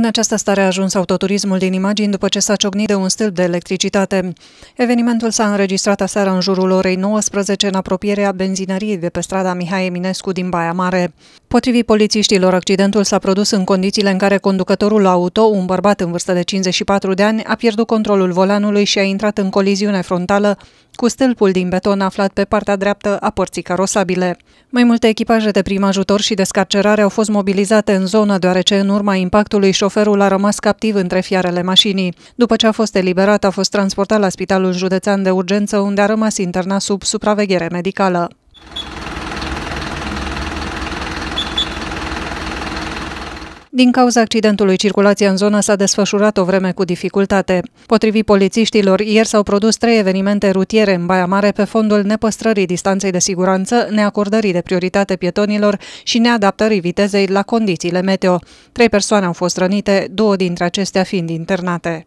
În această stare a ajuns autoturismul din imagini după ce s-a ciocnit de un stâlp de electricitate. Evenimentul s-a înregistrat aseară în jurul orei 19 în apropierea benzinăriei de pe strada Mihai Eminescu din Baia Mare. Potrivit polițiștilor, accidentul s-a produs în condițiile în care conducătorul auto, un bărbat în vârstă de 54 de ani, a pierdut controlul volanului și a intrat în coliziune frontală cu stâlpul din beton aflat pe partea dreaptă a părții carosabile. Mai multe echipaje de prim ajutor și descarcerare au fost mobilizate în zonă, deoarece în urma impactului șoferul a rămas captiv între fiarele mașinii. După ce a fost eliberat, a fost transportat la Spitalul Județean de Urgență, unde a rămas internat sub supraveghere medicală. Din cauza accidentului, circulația în zonă s-a desfășurat o vreme cu dificultate. Potrivit polițiștilor, ieri s-au produs trei evenimente rutiere în Baia Mare pe fondul nepăstrării distanței de siguranță, neacordării de prioritate pietonilor și neadaptării vitezei la condițiile meteo. Trei persoane au fost rănite, două dintre acestea fiind internate.